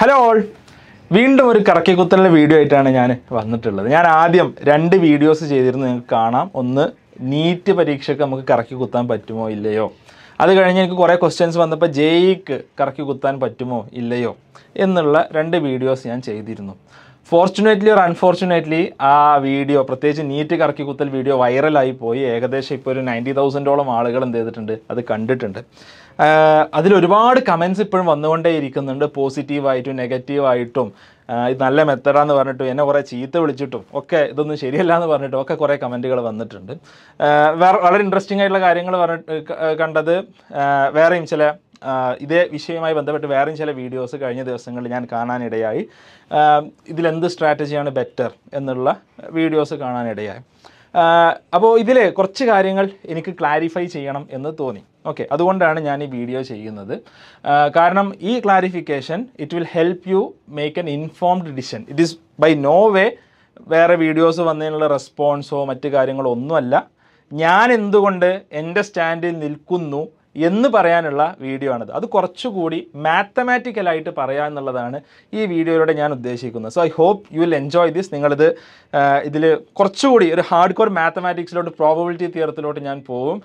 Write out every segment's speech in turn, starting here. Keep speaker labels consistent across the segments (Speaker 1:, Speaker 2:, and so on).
Speaker 1: hello all വീണ്ടും ഒരു കറക്കിക്കുത്തലിൻ്റെ video ആയിട്ടാണ് ഞാൻ വന്നിട്ടുള്ളത് ഞാൻ ആദ്യം രണ്ട് വീഡിയോസ് ചെയ്തിരുന്നു നിങ്ങൾക്ക് കാണാം ഒന്ന് നീറ്റ് പരീക്ഷയ്ക്ക് നമുക്ക് കറക്കി കുത്താൻ പറ്റുമോ ഇല്ലയോ അത് കഴിഞ്ഞ് എനിക്ക് കുറേ ക്വസ്റ്റ്യൻസ് വന്നപ്പോൾ ജെയ്ക്ക് e e കറക്കി കുത്താൻ പറ്റുമോ ഇല്ലയോ എന്നുള്ള രണ്ട് വീഡിയോസ് ഞാൻ ചെയ്തിരുന്നു ഫോർച്ചുനേറ്റ്ലി ഓർ അൺഫോർച്ചുനേറ്റ്ലി ആ വീഡിയോ പ്രത്യേകിച്ച് നീറ്റ് കറക്കി കുത്തൽ വീഡിയോ വൈറലായി പോയി ഏകദേശം ഇപ്പോൾ ഒരു നയൻറ്റി തൗസൻഡോളം ആളുകൾ എന്ത് ചെയ്തിട്ടുണ്ട് അത് കണ്ടിട്ടുണ്ട് അതിലൊരുപാട് കമൻസ് ഇപ്പോഴും വന്നുകൊണ്ടേ ഇരിക്കുന്നുണ്ട് പോസിറ്റീവായിട്ടും നെഗറ്റീവായിട്ടും ഇത് നല്ല മെത്തഡാന്ന് പറഞ്ഞിട്ടും എന്നെ കുറേ ചീത്ത വിളിച്ചിട്ടും ഒക്കെ ഇതൊന്നും ശരിയല്ല എന്ന് പറഞ്ഞിട്ടും ഒക്കെ കുറേ കമൻറ്റുകൾ വന്നിട്ടുണ്ട് വേറെ വളരെ ഇൻട്രസ്റ്റിംഗ് ആയിട്ടുള്ള കാര്യങ്ങൾ പറഞ്ഞിട്ട് കണ്ടത് വേറെയും ചില ഇതേ വിഷയവുമായി ബന്ധപ്പെട്ട് വേറെയും ചില വീഡിയോസ് കഴിഞ്ഞ ദിവസങ്ങളിൽ ഞാൻ കാണാനിടയായി ഇതിലെന്ത് സ്ട്രാറ്റജിയാണ് ബെറ്റർ എന്നുള്ള വീഡിയോസ് കാണാനിടയായി അപ്പോൾ ഇതിൽ കുറച്ച് കാര്യങ്ങൾ എനിക്ക് ക്ലാരിഫൈ ചെയ്യണം എന്ന് തോന്നി ഓക്കെ അതുകൊണ്ടാണ് ഞാൻ ഈ വീഡിയോ ചെയ്യുന്നത് കാരണം ഈ clarification it will help you make an informed decision it is by no way വേറെ വീഡിയോസ് വന്നതിനുള്ള റെസ്പോൺസോ മറ്റു കാര്യങ്ങളോ ഒന്നുമല്ല ഞാൻ എന്തുകൊണ്ട് എൻ്റെ സ്റ്റാൻഡിൽ നിൽക്കുന്നു എന്ന് പറയാനുള്ള വീഡിയോ ആണത് അത് കുറച്ചുകൂടി മാത്തമാറ്റിക്കലായിട്ട് പറയുക എന്നുള്ളതാണ് ഈ വീഡിയോയിലൂടെ ഞാൻ ഉദ്ദേശിക്കുന്നത് so I hope you will enjoy this നിങ്ങളിത് ഇതിൽ കുറച്ചുകൂടി ഒരു ഹാർഡ് കോർ മാത്തമാറ്റിക്സിലോട്ട് പ്രോബബിലിറ്റി തിയറത്തിലോട്ട് ഞാൻ പോവും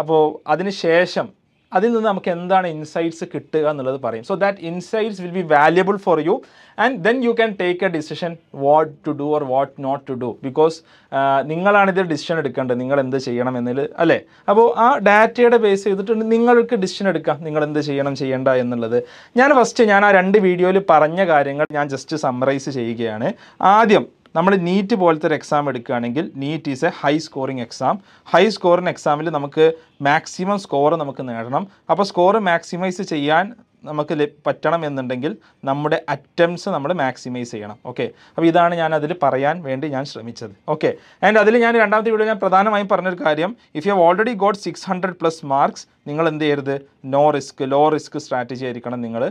Speaker 1: അപ്പോൾ അതിന് ശേഷം അതിൽ നിന്ന് നമുക്ക് എന്താണ് ഇൻസൈറ്റ്സ് കിട്ടുക എന്നുള്ളത് പറയും so that insights will be valuable for you and then you can take a decision what to do or what not to do because നിങ്ങളാണിത് ഡിസിഷൻ എടുക്കേണ്ടത് നിങ്ങൾ എന്ത് ചെയ്യണം എന്നതിൽ അല്ലേ അപ്പോൾ ആ ഡാറ്റയുടെ ബേസ് ചെയ്തിട്ട് നിങ്ങൾക്ക് ഡിസിഷൻ എടുക്കാം നിങ്ങൾ എന്ത് ചെയ്യണം ചെയ്യേണ്ട എന്നുള്ളത് ഞാൻ ഫസ്റ്റ് ഞാൻ ആ രണ്ട് വീഡിയോയിൽ പറഞ്ഞ കാര്യങ്ങൾ ഞാൻ ജസ്റ്റ് സമ്മറൈസ് ചെയ്യുകയാണ് ആദ്യം നമ്മൾ നീറ്റ് പോലത്തെ ഒരു എക്സാം എടുക്കുകയാണെങ്കിൽ NEET is a high scoring exam high scoring എക്സാമിൽ നമുക്ക് മാക്സിമം സ്കോർ നമുക്ക് നേടണം അപ്പോൾ സ്കോർ മാക്സിമൈസ് ചെയ്യാൻ നമുക്ക് പറ്റണം എന്നുണ്ടെങ്കിൽ നമ്മുടെ അറ്റംപ്റ്റ്സ് നമ്മൾ മാക്സിമൈസ് ചെയ്യണം ഓക്കെ അപ്പോൾ ഇതാണ് ഞാൻ അതിൽ പറയാൻ വേണ്ടി ഞാൻ ശ്രമിച്ചത് ഓക്കെ ആൻഡ് അതിൽ ഞാൻ രണ്ടാമത്തെ വീഡിയോ ഞാൻ പ്രധാനമായും പറഞ്ഞൊരു കാര്യം if you have already got six hundred plus marks നിങ്ങൾ എന്ത് ചെയ്യരുത് no risk low risk strategy ആയിരിക്കണം നിങ്ങൾ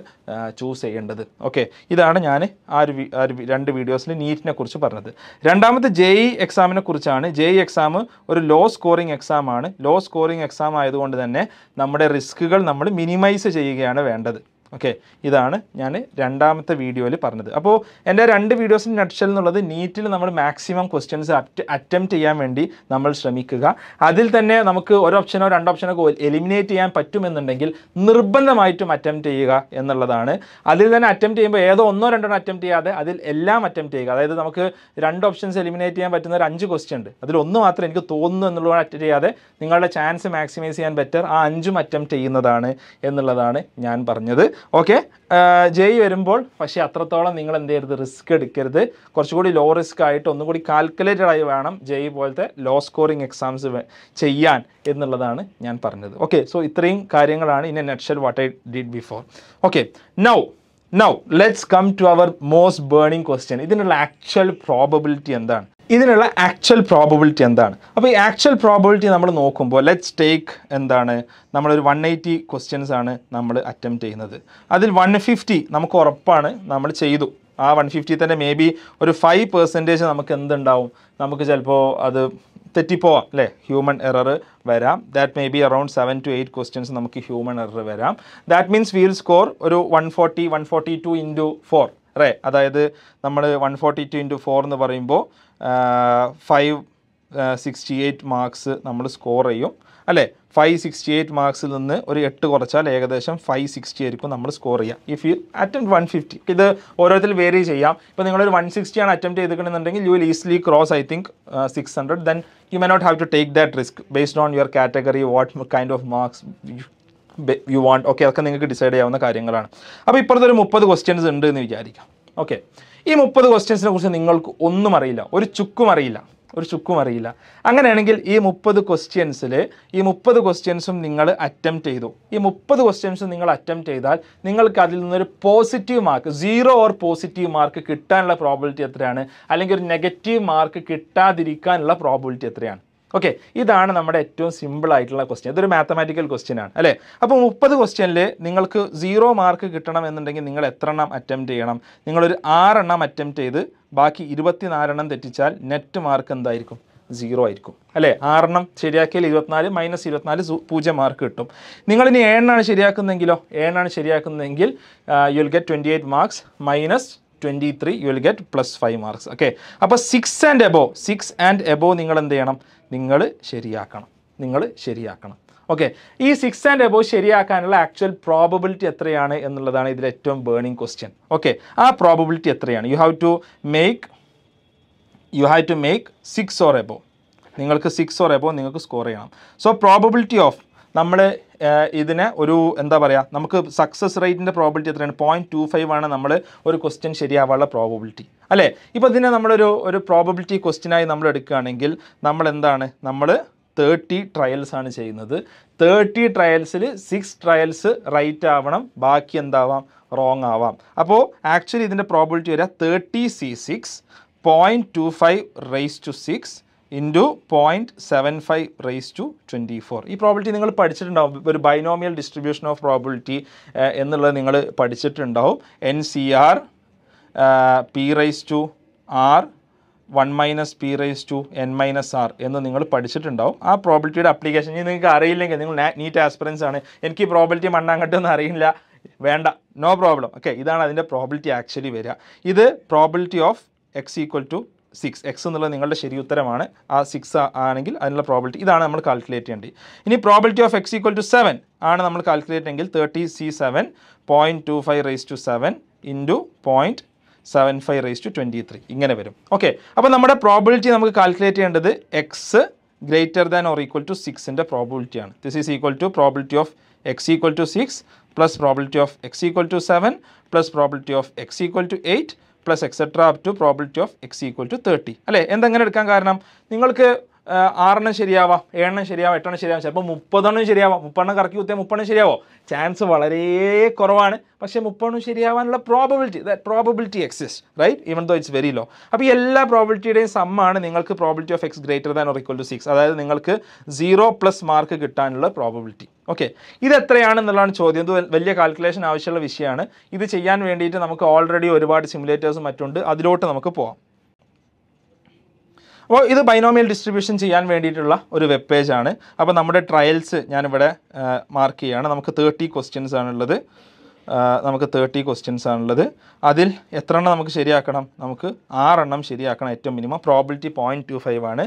Speaker 1: ചൂസ് ചെയ്യേണ്ടത് ഓക്കെ ഇതാണ് ഞാൻ ആ ഒരു രണ്ട് വീഡിയോസിൽ നീറ്റിനെ കുറിച്ച് പറഞ്ഞത് രണ്ടാമത്തെ ജെ ഇ എക്സാമിനെ കുറിച്ചാണ് ജെ ഇ എക്സാം ഒരു ലോ സ്കോറിംഗ് എക്സാമാണ് ലോ സ്കോറിംഗ് എക്സാം ആയതുകൊണ്ട് തന്നെ നമ്മുടെ റിസ്ക്കുകൾ നമ്മൾ മിനിമൈസ് ചെയ്യുകയാണ് വേണ്ടത് ഓക്കെ ഇതാണ് ഞാൻ രണ്ടാമത്തെ വീഡിയോയിൽ പറഞ്ഞത് അപ്പോൾ എൻ്റെ രണ്ട് വീഡിയോസിൻ്റെ നട്ട്ഷെൽ എന്നുള്ളത് നീറ്റിൽ നമ്മൾ മാക്സിമം ക്വസ്റ്റ്യൻസ് അറ്റംപ്റ്റ് ചെയ്യാൻ വേണ്ടി നമ്മൾ ശ്രമിക്കുക അതിൽ തന്നെ നമുക്ക് ഒരു ഓപ്ഷനോ രണ്ട് ഓപ്ഷനോ എലിമിനേറ്റ് ചെയ്യാൻ പറ്റുമെന്നുണ്ടെങ്കിൽ നിർബന്ധമായിട്ടും അറ്റംപ്റ്റ് ചെയ്യുക എന്നുള്ളതാണ് അതിൽ തന്നെ അറ്റംപ്റ്റ് ചെയ്യുമ്പോൾ ഏതോ ഒന്നോ രണ്ടോ അറ്റംപ്റ്റ് ചെയ്യാതെ അതിൽ എല്ലാം അറ്റംപ്റ്റ് ചെയ്യുക അതായത് നമുക്ക് രണ്ട് ഓപ്ഷൻസ് എലിമിനേറ്റ് ചെയ്യാൻ പറ്റുന്ന ഒരു അഞ്ച് ക്വസ്റ്റ്യൻ ഉണ്ട് അതിൽ ഒന്ന് മാത്രം എനിക്ക് തോന്നുന്നു എന്നുള്ളത് അറ്റംപ്റ്റ് ചെയ്യാതെ നിങ്ങളുടെ ചാൻസ് മാക്സിമൈസ് ചെയ്യാൻ ബെറ്റർ ആ അഞ്ചും അറ്റംപ്റ്റ് ചെയ്യുന്നതാണ് എന്നുള്ളതാണ് ഞാൻ പറഞ്ഞത് ഓക്കെ ജെയ് വരുമ്പോൾ പക്ഷേ അത്രത്തോളം നിങ്ങൾ എന്ത് ചെയ്യരുത് റിസ്ക് എടുക്കരുത് കുറച്ചുകൂടി ലോ റിസ്ക് ആയിട്ട് ഒന്നുകൂടി കാൽക്കുലേറ്റഡ് ആയി വേണം ജെയ് പോലത്തെ ലോ സ്കോറിംഗ് എക്സാംസ് ചെയ്യാൻ എന്നുള്ളതാണ് ഞാൻ പറഞ്ഞത് ഓക്കെ സോ ഇത്രയും കാര്യങ്ങളാണ് in a nutshell what I did before okay now now let's come to our most burning question ഇതിനുള്ള ആക്ച്വൽ പ്രോബബിലിറ്റി എന്താണ് ഇതിനുള്ള ആക്ച്വൽ പ്രോബിലിറ്റി എന്താണ് അപ്പോൾ ഈ ആക്ച്വൽ പ്രോബിലിറ്റി നമ്മൾ നോക്കുമ്പോൾ ലെറ്റ്സ് ടേക്ക് എന്താണ് നമ്മളൊരു വൺ എയ്റ്റി ക്വസ്റ്റ്യൻസ് ആണ് നമ്മൾ അറ്റംപ്റ്റ് ചെയ്യുന്നത് അതിൽ വൺ ഫിഫ്റ്റി നമുക്ക് ഉറപ്പാണ് നമ്മൾ ചെയ്തു ആ വൺ ഫിഫ്റ്റി തന്നെ മേ ബി ഒരു ഫൈവ് പെർസെൻറ്റേജ് നമുക്ക് എന്തുണ്ടാവും നമുക്ക് ചിലപ്പോൾ അത് തെറ്റിപ്പോവാം അല്ലേ ഹ്യൂമൻ എറർ വരാം that may be around seven to eight questions നമുക്ക് ഹ്യൂമൻ എറർ വരാം ദാറ്റ് മീൻസ് വീൽ സ്കോർ ഒരു one forty one forty two into four റേ അതായത് നമ്മൾ one forty two into four എന്ന് പറയുമ്പോൾ ഫൈവ് സിക്സ്റ്റി എയ്റ്റ് മാർക്സ് നമ്മൾ സ്കോർ ചെയ്യും അല്ലേ ഫൈവ് സിക്സ്റ്റി എയ്റ്റ് മാർക്സിൽ നിന്ന് ഒരു എട്ട് കുറച്ചാൽ ഏകദേശം ഫൈവ് സിക്സ്റ്റി ആയിരിക്കും നമ്മൾ സ്കോർ ചെയ്യാം if you attempt one fifty ഇത് ഓരോരുത്തരും വേരി ചെയ്യാം ഇപ്പോൾ നിങ്ങളൊരു വൺ സിക്സ്റ്റി ആണ് അറ്റംപ്റ്റ് ചെയ്തിട്ടുണ്ടെന്നുണ്ടെങ്കിൽ you will easily cross I think six hundred then you may not have to take that risk based on your category what kind of marks you you want okay അതൊക്കെ നിങ്ങൾക്ക് decide ചെയ്യാവുന്ന കാര്യങ്ങളാണ് അപ്പോൾ ഇപ്പോഴത്തെ ഒരു മുപ്പത് questions ഉണ്ട് എന്ന് വിചാരിക്കാം ഓക്കെ ഈ മുപ്പത് ക്വസ്റ്റ്യൻസിനെ കുറിച്ച് നിങ്ങൾക്ക് ഒന്നും അറിയില്ല ഒരു ചുക്കും അറിയില്ല ഒരു ചുക്കും അറിയില്ല അങ്ങനെയാണെങ്കിൽ ഈ മുപ്പത് ക്വസ്റ്റ്യൻസിൽ ഈ മുപ്പത് ക്വസ്റ്റ്യൻസും നിങ്ങൾ അറ്റംപ്റ്റ് ചെയ്തു ഈ മുപ്പത് ക്വസ്റ്റ്യൻസും നിങ്ങൾ അറ്റംപ്റ്റ് ചെയ്താൽ നിങ്ങൾക്ക് അതിൽ നിന്നൊരു positive mark zero or positive mark കിട്ടാനുള്ള പ്രോബിലിറ്റി എത്രയാണ് അല്ലെങ്കിൽ ഒരു നെഗറ്റീവ് മാർക്ക് കിട്ടാതിരിക്കാനുള്ള പ്രോബിലിറ്റി എത്രയാണ് ഓക്കെ ഇതാണ് നമ്മുടെ ഏറ്റവും സിമ്പിൾ ആയിട്ടുള്ള ക്വസ്റ്റ്യൻ ഇതൊരു മാത്തമാറ്റിക്കൽ ക്വസ്റ്റ്യൻ ആണ് അല്ലേ അപ്പോൾ മുപ്പത് ക്വസ്റ്റ്യനിൽ നിങ്ങൾക്ക് സീറോ മാർക്ക് കിട്ടണം എന്നുണ്ടെങ്കിൽ നിങ്ങൾ എത്ര എണ്ണം അറ്റംപ്റ്റ് ചെയ്യണം നിങ്ങളൊരു ആറെണ്ണം അറ്റംപ്റ്റ് ചെയ്ത് ബാക്കി ഇരുപത്തിനാലെണ്ണം തെറ്റിച്ചാൽ നെറ്റ് മാർക്ക് എന്തായിരിക്കും സീറോ ആയിരിക്കും അല്ലേ ആറെണ്ണം ശരിയാക്കിയാൽ ഇരുപത്തിനാല് മൈനസ് ഇരുപത്തിനാല് പൂജ്യം മാർക്ക് കിട്ടും നിങ്ങളിനി ഏഴെണ്ണാണ് ശരിയാക്കുന്നതെങ്കിലോ ഏഴെണ്ണാണ് ശരിയാക്കുന്നതെങ്കിൽ you will get twenty eight marks minus twenty three you will get plus five marks okay അപ്പോൾ six and above six and above നിങ്ങൾ എന്ത് ചെയ്യണം നിങ്ങൾ ശരിയാക്കണം നിങ്ങൾ ശരിയാക്കണം ഓക്കെ ഈ സിക്സ് ആൻഡ് എബോ ശരിയാക്കാനുള്ള ആക്ച്വൽ പ്രോബബിലിറ്റി എത്രയാണ് എന്നുള്ളതാണ് ഇതിൽ ഏറ്റവും ബേണിംഗ് ക്വസ്റ്റ്യൻ ഓക്കെ ആ പ്രോബബിലിറ്റി എത്രയാണ് you have to make you have to make six or above നിങ്ങൾക്ക് സിക്സ് ഓർ എബോ നിങ്ങൾക്ക് സ്കോർ ചെയ്യണം സോ പ്രോബബിലിറ്റി ഓഫ് നമ്മൾ ഇതിനെ ഒരു എന്താ പറയുക നമുക്ക് സക്സസ് റേറ്റിൻ്റെ പ്രോബിലിറ്റി എത്രയാണ് പോയിൻറ്റ് ടു ഫൈവ് ആണ് നമ്മൾ ഒരു ക്വസ്റ്റ്യൻ ശരിയാവാനുള്ള പ്രോബിലിറ്റി അല്ലേ ഇപ്പോൾ ഇതിനെ നമ്മളൊരു ഒരു പ്രോബിലിറ്റി ക്വസ്റ്റ്യനായി നമ്മൾ എടുക്കുകയാണെങ്കിൽ നമ്മൾ എന്താണ് നമ്മൾ തേർട്ടി ട്രയൽസ് ആണ് ചെയ്യുന്നത് തേർട്ടി ട്രയൽസിൽ സിക്സ് ട്രയൽസ് റൈറ്റ് ആവണം ബാക്കി എന്താവാം റോങ് ആവാം അപ്പോൾ ആക്ച്വലി ഇതിൻ്റെ പ്രോബിലിറ്റി വരിക thirty C six point two five raise to six into point seven five raise to twenty four ഈ പ്രോബിലിറ്റി നിങ്ങൾ പഠിച്ചിട്ടുണ്ടാവും ഒരു ബൈനോമിയൽ ഡിസ്ട്രിബ്യൂഷൻ ഓഫ് പ്രോബിലിറ്റി എന്നുള്ളത് നിങ്ങൾ പഠിച്ചിട്ടുണ്ടാവും N C R P raise to R one minus P raise to N minus R എന്ന് നിങ്ങൾ പഠിച്ചിട്ടുണ്ടാവും ആ പ്രോബിലിറ്റിയുടെ അപ്ലിക്കേഷൻ ഇനി നിങ്ങൾക്ക് അറിയില്ലെങ്കിൽ നിങ്ങൾ നീറ്റ് ആസ്പിറൻസ് ആണ് എനിക്ക് ഈ പ്രോബിലിറ്റി മണ്ണാങ്കട്ടെന്ന് അറിയില്ല വേണ്ട നോ പ്രോബ്ലം ഓക്കെ ഇതാണ് അതിൻ്റെ പ്രോബിലിറ്റി ആക്ച്വലി വരിക ഇത് probability of X equal to six X എന്നുള്ളത് നിങ്ങളുടെ ശരി ഉത്തരമാണ് ആ സിക്സ് ആണെങ്കിൽ അതിനുള്ള പ്രോബിലിറ്റി ഇതാണ് നമ്മൾ കാൽക്കുലേറ്റ് ചെയ്യേണ്ടത് ഇനി probability of X equal to seven ആണ് നമ്മൾ കാൽക്കുലേറ്റ് എങ്കിൽ thirty C seven point two five raise to seven into point seven five raise to twenty three ഇങ്ങനെ വരും ഓക്കെ അപ്പോൾ നമ്മുടെ പ്രോബിലിറ്റി നമുക്ക് കാൽക്കുലേറ്റ് ചെയ്യേണ്ടത് X greater than or equal to സിക്സിൻ്റെ പ്രോബിലിറ്റിയാണ് this is equal to probability of X equal to six plus probability of X equal to seven plus probability of X equal to eight plus etcetera up to probability of X equal to thirty അല്ലേ എന്തെങ്ങനെ എടുക്കാൻ കാരണം നിങ്ങൾക്ക് ആറെണ്ണം ശരിയാവാം ഏഴെണ്ണം ശരിയാവാം എട്ടെണ്ണം ശരിയാവാം ചിലപ്പോൾ മുപ്പതെണ്ണം ശരിയാവാം മുപ്പെണ്ണം കറക്കി കുത്തിയാൽ മുപ്പെണ്ണം ശരിയാവോ ചാൻസ് വളരെ കുറവാണ് പക്ഷേ മുപ്പെണ്ണം ശരിയാവാനുള്ള probability that probability exist right even though it's very low അപ്പോൾ ഈ എല്ലാ പ്രോബിലിറ്റിയുടെയും സമ്മാണ് നിങ്ങൾക്ക് probability of X greater than or equal to six അതായത് നിങ്ങൾക്ക് സീറോ പ്ലസ് മാർക്ക് കിട്ടാനുള്ള പ്രോബബിലിറ്റി ഓക്കെ ഇത് എത്രയാണെന്നുള്ളതാണ് ചോദ്യം ഇത് വലിയ കാൽക്കുലേഷൻ ആവശ്യമുള്ള വിഷയമാണ് ഇത് ചെയ്യാൻ വേണ്ടിയിട്ട് നമുക്ക് ഓൾറെഡി ഒരുപാട് സിമുലേറ്റേഴ്സും മറ്റുണ്ട് അതിലോട്ട് നമുക്ക് പോകാം അപ്പോൾ ഇത് ബൈനോമിയൽ ഡിസ്ട്രിബ്യൂഷൻ ചെയ്യാൻ വേണ്ടിയിട്ടുള്ള ഒരു വെബ് പേജാണ് അപ്പോൾ നമ്മുടെ ട്രയൽസ് ഞാനിവിടെ മാർക്ക് ചെയ്യുകയാണ് നമുക്ക് തേർട്ടി ക്വസ്റ്റ്യൻസ് ആണുള്ളത് നമുക്ക് തേർട്ടി ക്വസ്റ്റ്യൻസ് ആണുള്ളത് അതിൽ എത്ര എണ്ണം നമുക്ക് ശരിയാക്കണം നമുക്ക് ആറെണ്ണം ശരിയാക്കണം ഏറ്റവും minimum probability point two five ആണ്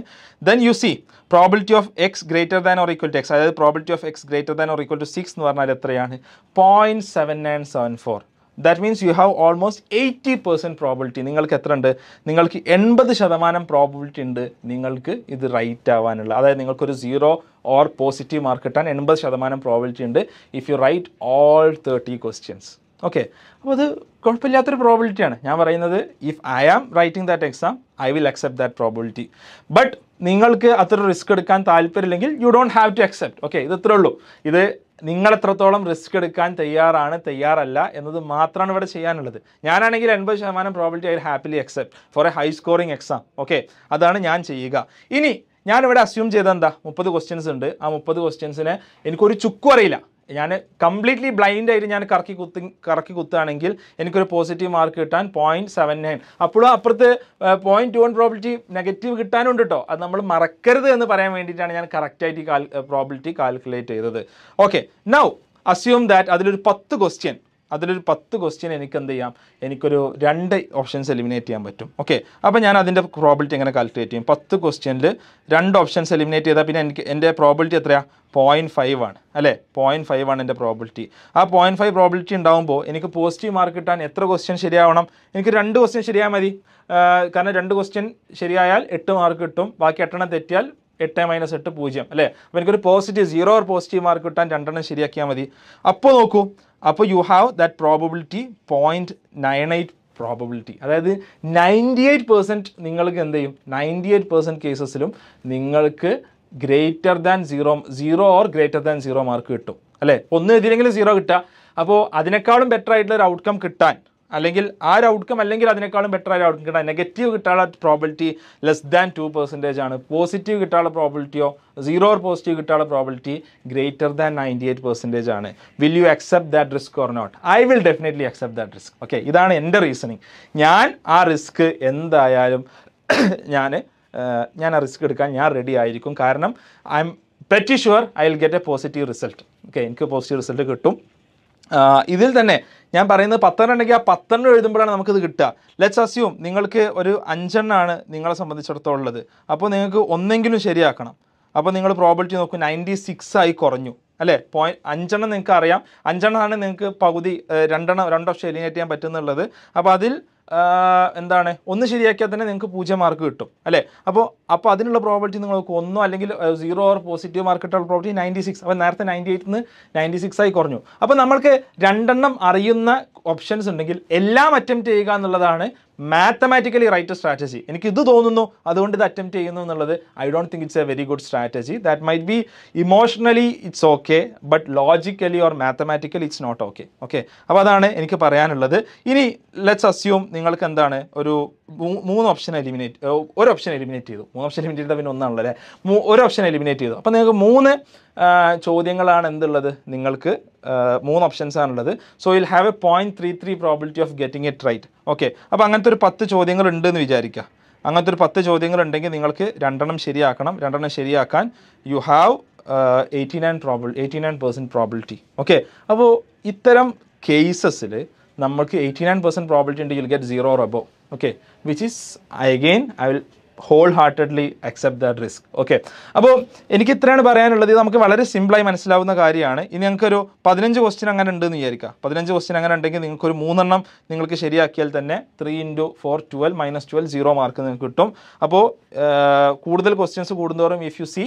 Speaker 1: then you see probability of X greater than or equal to X അതായത് probability of X greater than or equal to six എന്ന് പറഞ്ഞാൽ എത്രയാണ് point seven nine seven four that means you have almost eighty percent probability നിങ്ങൾക്ക് എത്ര ഉണ്ട് നിങ്ങൾക്ക് എൺപത് ശതമാനം പ്രോബിലിറ്റി ഉണ്ട് നിങ്ങൾക്ക് ഇത് റൈറ്റ് ആവാനുള്ള അതായത് നിങ്ങൾക്കൊരു സീറോ ഓർ പോസിറ്റീവ് മാർക്ക് കിട്ടാൻ എൺപത് ശതമാനം പ്രോബിലിറ്റി ഉണ്ട് if you write all thirty questions okay അപ്പോൾ അത് കുഴപ്പമില്ലാത്തൊരു പ്രോബിലിറ്റിയാണ് ഞാൻ പറയുന്നത് if I am writing that exam I will accept that probability but നിങ്ങൾക്ക് അത്ര റിസ്ക് എടുക്കാൻ താല്പര്യമില്ലെങ്കിൽ you don't have to accept okay ഇത് ഇത്രേ ഉള്ളൂ ഇത് നിങ്ങൾ എത്രത്തോളം റിസ്ക് എടുക്കാൻ തയ്യാറാണ് തയ്യാറല്ല എന്നത് മാത്രമാണ് ഇവിടെ ചെയ്യാനുള്ളത് ഞാനാണെങ്കിൽ എൺപത് ശതമാനം probability I happily accept for a high scoring exam okay അതാണ് ഞാൻ ചെയ്യുക ഇനി ഞാനിവിടെ അസ്യൂം ചെയ്തെന്താ മുപ്പത് ക്വസ്റ്റ്യൻസ് ഉണ്ട് ആ മുപ്പത് ക്വസ്റ്റ്യൻസിന് എനിക്കൊരു ചുക്കും അറിയില്ല ഞാൻ കംപ്ലീറ്റ്ലി ബ്ലൈൻഡ് ആയിട്ട് ഞാൻ കറക്കി കുത്തി കറക്കി കുത്തുകയാണെങ്കിൽ എനിക്കൊരു പോസിറ്റീവ് മാർക്ക് കിട്ടാൻ പോയിൻറ്റ് സെവൻ നയൻ അപ്പോഴും അപ്പുറത്ത് point two one probability negative കിട്ടാനുണ്ട് കേട്ടോ അത് നമ്മൾ മറക്കരുത് എന്ന് പറയാൻ വേണ്ടിയിട്ടാണ് ഞാൻ കറക്റ്റായിട്ട് കാൽ പ്രോബിലിറ്റി കാൽക്കുലേറ്റ് ചെയ്തത് ഓക്കെ നൗ അസ്യൂം ദാറ്റ് അതിലൊരു പത്ത് ക്വസ്റ്റ്യൻ അതിലൊരു പത്ത് ക്വസ്റ്റ്യൻ എനിക്ക് എന്ത് ചെയ്യാം എനിക്കൊരു രണ്ട് ഓപ്ഷൻസ് എലിമിനേറ്റ് ചെയ്യാൻ പറ്റും ഓക്കെ അപ്പോൾ ഞാൻ അതിൻ്റെ പ്രോബിലിറ്റി എങ്ങനെ കാൽക്കുലേറ്റ് ചെയ്യും പത്ത് ക്വസ്റ്റ്യനിൽ രണ്ട് ഓപ്ഷൻസ് എലിമിനേറ്റ് ചെയ്താൽ പിന്നെ എനിക്ക് എൻ്റെ പ്രോബിലിറ്റി എത്രയാണ് പോയിൻറ്റ് ഫൈവ് ആണ് അല്ലേ പോയിൻറ്റ് ഫൈവ് ആണ് എൻ്റെ പ്രോബിലിറ്റി ആ പോയിൻറ്റ് ഫൈവ് പ്രോബിലിറ്റി ഉണ്ടാകുമ്പോൾ എനിക്ക് പോസിറ്റീവ് മാർക്ക് കിട്ടാൻ എത്ര ക്വസ്റ്റ്യൻ ശരിയാവണം എനിക്ക് രണ്ട് ക്വസ്റ്റ്യൻ ശരിയായാൽ മതി കാരണം രണ്ട് ക്വസ്റ്റ്യൻ ശരിയായാൽ എട്ട് മാർക്ക് കിട്ടും ബാക്കി എട്ടെണ്ണം തെറ്റിയാൽ എട്ട് മൈനസ് എട്ട് പൂജ്യം അല്ലേ അപ്പോൾ എനിക്കൊരു positive zero or positive mark കിട്ടാൻ രണ്ടെണ്ണം ശരിയാക്കിയാൽ മതി അപ്പോൾ നോക്കൂ അപ്പോൾ you have that probability point nine eight probability അതായത് നയൻറ്റി എയ്റ്റ് പെർസെൻറ്റ് നിങ്ങൾക്ക് എന്ത് ചെയ്യും നയൻറ്റി എയ്റ്റ് പെർസെൻറ്റ് കേസസിലും നിങ്ങൾക്ക് greater than zero zero or greater than zero mark കിട്ടും അല്ലേ ഒന്ന് എഴുതിയില്ലെങ്കിലും സീറോ കിട്ടുക അപ്പോൾ അതിനേക്കാളും ബെറ്റർ ആയിട്ടുള്ള ഒരു ഔട്ട്കം കിട്ടാൻ അല്ലെങ്കിൽ ആ ഒരു ഔട്ട്കം അല്ലെങ്കിൽ അതിനേക്കാളും ബെറ്റർ ആയ ഔട്ട്കം കിട്ടാൻ നെഗറ്റീവ് കിട്ടാനുള്ള probability less than two percentage ആണ് പോസിറ്റീവ് കിട്ടാനുള്ള പ്രോബിലിറ്റിയോ സീറോ ഓർ പോസിറ്റീവ് കിട്ടാനുള്ള probability greater than ninety eight percentage ആണ് will you accept that risk or not I will definitely accept that risk okay ഇതാണ് എൻ്റെ reasoning ഞാൻ ആ റിസ്ക് എന്തായാലും ഞാൻ ഞാൻ ആ റിസ്ക് എടുക്കാൻ ഞാൻ റെഡി ആയിരിക്കും കാരണം I am pretty sure I will get a positive result okay എനിക്ക് പോസിറ്റീവ് റിസൾട്ട് കിട്ടും ഇതിൽ തന്നെ ഞാൻ പറയുന്നത് പത്തെണ്ണം ഉണ്ടെങ്കിൽ ആ പത്തെണ്ണം എഴുതുമ്പോഴാണ് നമുക്കിത് കിട്ടുക ലെറ്റ്സ് അസ്യൂം നിങ്ങൾക്ക് ഒരു അഞ്ചെണ്ണമാണ് നിങ്ങളെ സംബന്ധിച്ചിടത്തോളം ഉള്ളത് അപ്പോൾ നിങ്ങൾക്ക് ഒന്നെങ്കിലും ശരിയാക്കണം അപ്പോൾ നിങ്ങൾ പ്രോബിലിറ്റി നോക്കൂ നയൻറ്റി സിക്സ് ആയി കുറഞ്ഞു അല്ലേ പോയിന്റ് അഞ്ചെണ്ണം നിങ്ങൾക്ക് അറിയാം അഞ്ചെണ്ണമാണ് നിങ്ങൾക്ക് പകുതി രണ്ടെണ്ണം രണ്ട് ഓപ്ഷൻ ചെയ്യാൻ പറ്റുന്നുള്ളത് അപ്പോൾ അതിൽ എന്താണ് ഒന്ന് ശരിയാക്കിയാൽ തന്നെ നിങ്ങൾക്ക് പൂജ്യം മാർക്ക് കിട്ടും അല്ലേ അപ്പോൾ അപ്പോൾ അതിനുള്ള പ്രോബിലിറ്റി നിങ്ങൾക്ക് ഒന്നോ അല്ലെങ്കിൽ സീറോ ഓർ പോസിറ്റീവ് മാർക്ക് കിട്ടാനുള്ള പ്രോബിലിറ്റി നയൻറ്റി സിക്സ് അപ്പോൾ നേരത്തെ നയൻറ്റി എയ്റ്റിൽ നിന്ന് നയൻറ്റി സിക്സ് ആയി കുറഞ്ഞു അപ്പോൾ നമ്മൾക്ക് രണ്ടെണ്ണം അറിയുന്ന ഓപ്ഷൻസ് ഉണ്ടെങ്കിൽ എല്ലാം അറ്റംപ്റ്റ് ചെയ്യുക എന്നുള്ളതാണ് മാത്തമാറ്റിക്കലി റൈറ്റ് സ്ട്രാറ്റജി എനിക്ക് ഇത് തോന്നുന്നു അതുകൊണ്ട് ഇത് അറ്റംപ്റ്റ് ചെയ്യുന്നു എന്നുള്ളത് I don't think it's a very good strategy that might be emotionally it's okay but logically or mathematically it's not okay okay അപ്പോൾ അതാണ് എനിക്ക് പറയാനുള്ളത് ഇനി ലെറ്റ്സ് അസ്യൂം നിങ്ങൾക്ക് എന്താണ് ഒരു മൂന്ന് ഓപ്ഷൻ എലിമിനേറ്റ് ഒരു ഓപ്ഷൻ എലിമിനേറ്റ് ചെയ്തു മൂന്ന് ഓപ്ഷൻ എലിമിനേറ്റ് ചെയ്താൽ പിന്നെ ഒന്നാണല്ലോ അല്ലേ ഒരു ഓപ്ഷൻ എലിമിനേറ്റ് ചെയ്തു അപ്പോൾ നിങ്ങൾക്ക് മൂന്ന് ചോദ്യങ്ങളാണ് എന്തുള്ളത് നിങ്ങൾക്ക് മൂന്ന് ഓപ്ഷൻസ് ആണുള്ളത് so you'll have a point three three probability of getting it right okay അപ്പോൾ അങ്ങനത്തെ ഒരു പത്ത് ചോദ്യങ്ങൾ എന്ന് വിചാരിക്കുക അങ്ങനത്തെ ഒരു പത്ത് ചോദ്യങ്ങളുണ്ടെങ്കിൽ നിങ്ങൾക്ക് രണ്ടെണ്ണം ശരിയാക്കണം രണ്ടെണ്ണം ശരിയാക്കാൻ you have eighty nine probable eighty nine percent probability okay അപ്പോൾ ഇത്തരം കേസസിൽ നമുക്ക് എയ്റ്റി നയൻ പെർസെൻറ്റ് പ്രോബിലിറ്റി ഉണ്ട് you get zero or below okay which is I again I will wholeheartedly accept that risk okay അപ്പോൾ എനിക്ക് ഇത്രയാണ് പറയാനുള്ളത് നമുക്ക് വളരെ സിമ്പിളായി മനസ്സിലാവുന്ന കാര്യമാണ് ഇനി നിങ്ങൾക്കൊരു പതിനഞ്ച് ക്വസ്റ്റ്യൻ അങ്ങനെ ഉണ്ടെന്ന് വിചാരിക്കുക പതിനഞ്ച് ക്വസ്റ്റ്യൻ അങ്ങനെ ഉണ്ടെങ്കിൽ നിങ്ങൾക്ക് ഒരു മൂന്നെണ്ണം നിങ്ങൾക്ക് ശരിയാക്കിയാൽ തന്നെ three into four twelve minus twelve zero mark നിങ്ങൾക്ക് കിട്ടും അപ്പോൾ കൂടുതൽ ക്വസ്റ്റ്യൻസ് കൂടുന്തോറും if you see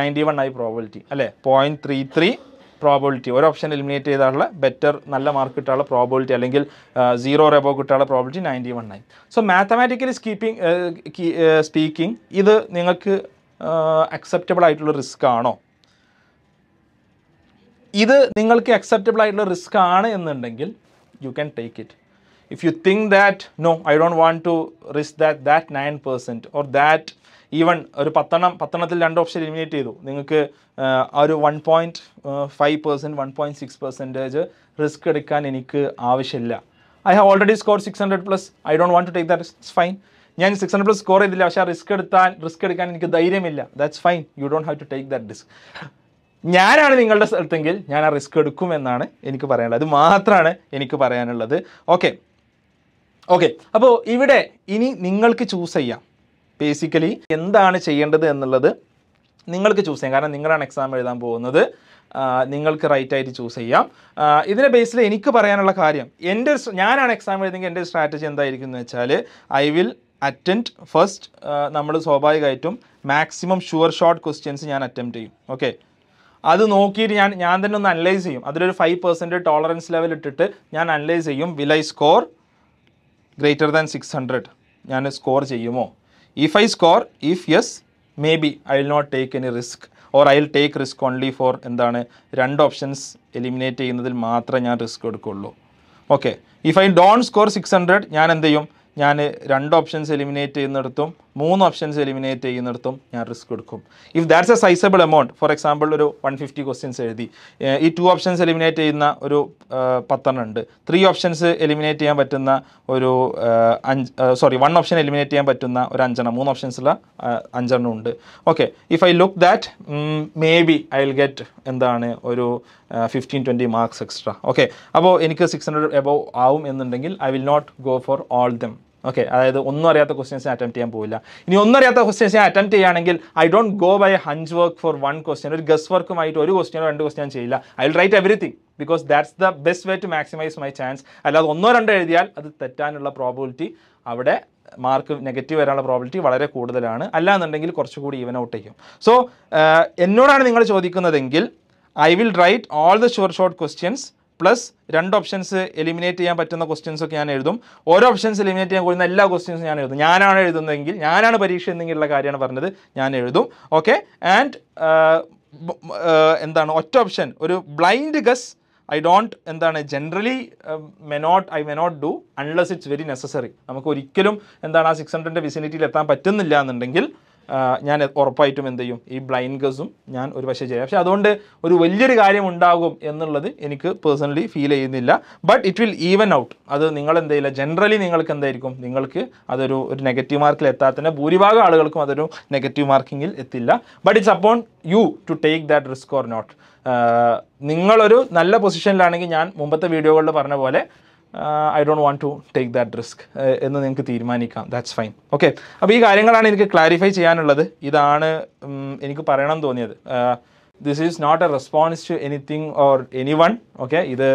Speaker 1: ninety one ആയി പ്രോബിലിറ്റി അല്ലേ പോയിൻറ്റ് ത്രീ ത്രീ പ്രോബിലിറ്റി ഒരു ഓപ്ഷൻ എലിമിനേറ്റ് ചെയ്താലുള്ള ബെറ്റർ നല്ല മാർക്ക് കിട്ടാനുള്ള പ്രോബിലിറ്റി അല്ലെങ്കിൽ സീറോ റെബോ കിട്ടാനുള്ള probability ninety one nine so mathematically skipping speaking ഇത് നിങ്ങൾക്ക് അക്സെപ്റ്റബിൾ ആയിട്ടുള്ള റിസ്ക് ആണോ ഇത് നിങ്ങൾക്ക് അക്സെപ്റ്റബിൾ ആയിട്ടുള്ള റിസ്ക് ആണ് എന്നുണ്ടെങ്കിൽ you can take it if you think that no, I don't want to risk that that 9% or that even ഒരു പത്തെണ്ണം പത്തെണ്ണത്തിൽ രണ്ട് ഓപ്ഷൻ എലിമിനേറ്റ് ചെയ്തു നിങ്ങൾക്ക് ആ ഒരു one point five percent one point six percentage risk എടുക്കാൻ എനിക്ക് ആവശ്യമില്ല I have already score six hundred plus I don't want to take that it's fine ഞാൻ സിക്സ് ഹൺഡ്രഡ് പ്ലസ് സ്കോർ ചെയ്തില്ല പക്ഷേ റിസ്ക് എടുത്താൽ റിസ്ക് എടുക്കാൻ എനിക്ക് ധൈര്യമില്ല that's fine you don't have to take that risk ഞാനാണ് നിങ്ങളുടെ സ്ഥലത്തെങ്കിൽ ഞാൻ ആ റിസ്ക് എടുക്കും എന്നാണ് എനിക്ക് പറയാനുള്ളത് അത് മാത്രമാണ് എനിക്ക് പറയാനുള്ളത് ഓക്കെ ഓക്കെ അപ്പോൾ ഇവിടെ ഇനി നിങ്ങൾക്ക് ചൂസ് ചെയ്യാം ബേസിക്കലി എന്താണ് ചെയ്യേണ്ടത് എന്നുള്ളത് നിങ്ങൾക്ക് ചൂസ് ചെയ്യാം കാരണം നിങ്ങളാണ് എക്സാം എഴുതാൻ പോകുന്നത് നിങ്ങൾക്ക് റൈറ്റ് ആയിട്ട് ചൂസ് ചെയ്യാം ഇതിനെ ബേസിൽ എനിക്ക് പറയാനുള്ള കാര്യം എൻ്റെ ഞാനാണ് എക്സാം എഴുതിയെങ്കിൽ എൻ്റെ സ്ട്രാറ്റജി എന്തായിരിക്കും എന്ന് വെച്ചാൽ ഐ വിൽ അറ്റൻഡ് ഫസ്റ്റ് നമ്മൾ സ്വാഭാവികമായിട്ടും മാക്സിമം ഷുവർ ഷോർട്ട് ക്വസ്റ്റ്യൻസ് ഞാൻ അറ്റംപ്റ്റ് ചെയ്യും ഓക്കെ അത് നോക്കിയിട്ട് ഞാൻ ഞാൻ തന്നെ ഒന്ന് അനലൈസ് ചെയ്യും അതിലൊരു ഫൈവ് പെർസെൻറ്റ് ടോളറൻസ് ലെവൽ ഇട്ടിട്ട് ഞാൻ അനലൈസ് ചെയ്യും will I score greater than six hundred ഞാൻ സ്കോർ ചെയ്യുമോ if I score if yes maybe I will not take any risk or I will take risk only for എന്താണ് രണ്ട് options eliminate ചെയ്യുന്നതിൽ മാത്രമേ ഞാൻ risk എടുക്കുകയുള്ളൂ okay if I don't score six hundred ഞാൻ എന്ത് ചെയ്യും ഞാൻ രണ്ട് ഓപ്ഷൻസ് എലിമിനേറ്റ് ചെയ്യുന്നിടത്തും മൂന്ന് ഓപ്ഷൻസ് എലിമിനേറ്റ് ചെയ്യുന്നിടത്തും ഞാൻ റിസ്ക് എടുക്കും if that's a sizable amount for example ഒരു വൺ ഫിഫ്റ്റി ക്വസ്റ്റ്യൻസ് എഴുതി ഈ ടു ഓപ്ഷൻസ് എലിമിനേറ്റ് ചെയ്യുന്ന ഒരു പത്തെണ്ണം ഉണ്ട് ത്രീ ഓപ്ഷൻസ് എലിമിനേറ്റ് ചെയ്യാൻ പറ്റുന്ന ഒരു അഞ്ച് സോറി വൺ ഓപ്ഷൻ എലിമിനേറ്റ് ചെയ്യാൻ പറ്റുന്ന ഒരു അഞ്ചെണ്ണം മൂന്ന് ഓപ്ഷൻസുള്ള അഞ്ചെണ്ണം ഉണ്ട് okay if I look that may maybe I will get എന്താണ് ഒരു fifteen twenty marks extra okay അപ്പോൾ എനിക്ക് സിക്സ് ഹൺഡ്രഡ് എബവ് ആവും എന്നുണ്ടെങ്കിൽ I will not go for all them okay അതായത് ഒന്നും അറിയാത്ത ക്വസ്റ്റ്യൻസിനെ അറ്റംപ്റ്റ് ചെയ്യാൻ പോവില്ല ഇനി ഒന്നറിയാത്ത ഞാൻ അറ്റംപ്റ്റ് ചെയ്യുകയാണെങ്കിൽ I don't go by hunch work for one question ഒരു ഗസ് വർക്കുമായിട്ട് ഒരു ക്വസ്റ്റ്യനോ രണ്ട് ക്വസ്റ്റ്യൻ ചെയ്യില്ല I will write everything because that's the best way to maximise my chance അല്ലാതെ ഒന്നോ രണ്ടോ എഴുതിയാൽ അത് തെറ്റാനുള്ള പ്രോബിലിറ്റി അവിടെ മാർക്ക് നെഗറ്റീവ് വരാനുള്ള പ്രോബിലിറ്റി വളരെ കൂടുതലാണ് അല്ലാന്നുണ്ടെങ്കിൽ കുറച്ചുകൂടി ഈവൻ ഔട്ട് ചെയ്യും സോ എന്നോടാണ് നിങ്ങൾ ചോദിക്കുന്നതെങ്കിൽ I will write all the sure short questions plus രണ്ട് ഓപ്ഷൻസ് എലിമിനേറ്റ് ചെയ്യാൻ പറ്റുന്ന ക്വസ്റ്റ്യൻസ് ഒക്കെ ഞാൻ എഴുതും ഓരോ ഓപ്ഷൻസ് എലിമിനേറ്റ് ചെയ്യാൻ കൊടുക്കുന്ന എല്ലാ ക്വസ്റ്റ്യൻസും ഞാൻ എഴുതും ഞാനാണ് എഴുതുന്നതെങ്കിൽ ഞാനാണ് പരീക്ഷ എന്നെങ്കിലുള്ള കാര്യമാണ് പറഞ്ഞത് ഞാൻ എഴുതും ഓക്കെ ആൻഡ് uh, uh, എന്താണ് ഒറ്റ ഓപ്ഷൻ ഒരു ബ്ലൈൻഡ് ഗസ് ഐ ഡോണ്ട് എന്താണ് generally may not I may not do unless it's very necessary നമുക്ക് ഒരിക്കലും എന്താണ് ആ സിക്സ് ഹൺഡ്രഡിൻ്റെ വിസിനിറ്റിയിൽ എത്താൻ പറ്റുന്നില്ല എന്നുണ്ടെങ്കിൽ ഞാൻ ഉറപ്പായിട്ടും എന്ത് ചെയ്യും ഈ ബ്ലൈൻഡ് ഗസും ഞാൻ ഒരു പക്ഷേ ചെയ്യാം പക്ഷേ അതുകൊണ്ട് ഒരു വലിയൊരു കാര്യം ഉണ്ടാകും എന്നുള്ളത് എനിക്ക് പേഴ്സണലി ഫീൽ ചെയ്യുന്നില്ല but it will even out അത് നിങ്ങൾ എന്ത് ചെയ്യില്ല ജനറലി നിങ്ങൾക്ക് എന്തായിരിക്കും നിങ്ങൾക്ക് അതൊരു ഒരു നെഗറ്റീവ് മാർക്കിൽ എത്താത്തന്നെ ഭൂരിഭാഗം ആളുകൾക്കും അതൊരു നെഗറ്റീവ് മാർക്കിങ്ങിൽ എത്തില്ല but it's upon you to take that risk or not നിങ്ങളൊരു നല്ല പൊസിഷനിലാണെങ്കിൽ ഞാൻ മുമ്പത്തെ വീഡിയോകളിൽ പറഞ്ഞ പോലെ I don't want to take that risk എന്ന് നിങ്ങൾക്ക് തീരുമാനിക്കാം ദാറ്റ്സ് ഫൈൻ ഓക്കെ അപ്പോൾ ഈ കാര്യങ്ങളാണ് എനിക്ക് ക്ലാരിഫൈ ചെയ്യാനുള്ളത് ഇതാണ് എനിക്ക് പറയണം തോന്നിയത് this is not a response to anything or anyone okay ഇത്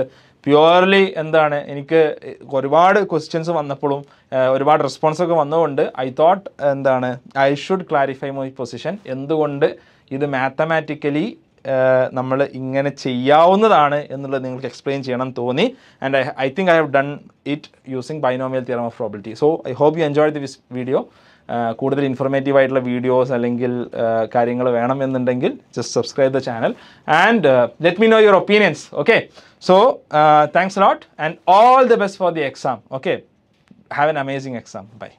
Speaker 1: പ്യുവർലി എന്താണ് എനിക്ക് ഒരുപാട് ക്വസ്റ്റ്യൻസ് വന്നപ്പോഴും ഒരുപാട് റെസ്പോൺസൊക്കെ വന്നതുകൊണ്ട് ഐ തോട്ട് എന്താണ് I should clarify my position എന്തുകൊണ്ട് ഇത് മാത്തമാറ്റിക്കലി നമ്മൾ ഇങ്ങനെ ചെയ്യാവുന്നതാണ് എന്നുള്ളത് നിങ്ങൾക്ക് എക്സ്പ്ലെയിൻ ചെയ്യണം തോന്നി and I I think I have done it using binomial theorem of probability so I hope you enjoy this video കൂടുതൽ ഇൻഫർമേറ്റീവ് ആയിട്ടുള്ള വീഡിയോസ് അല്ലെങ്കിൽ കാര്യങ്ങൾ വേണം എന്നുണ്ടെങ്കിൽ just subscribe the channel and let me know your opinions okay so thanks lot and all the best for the exam okay have an amazing exam by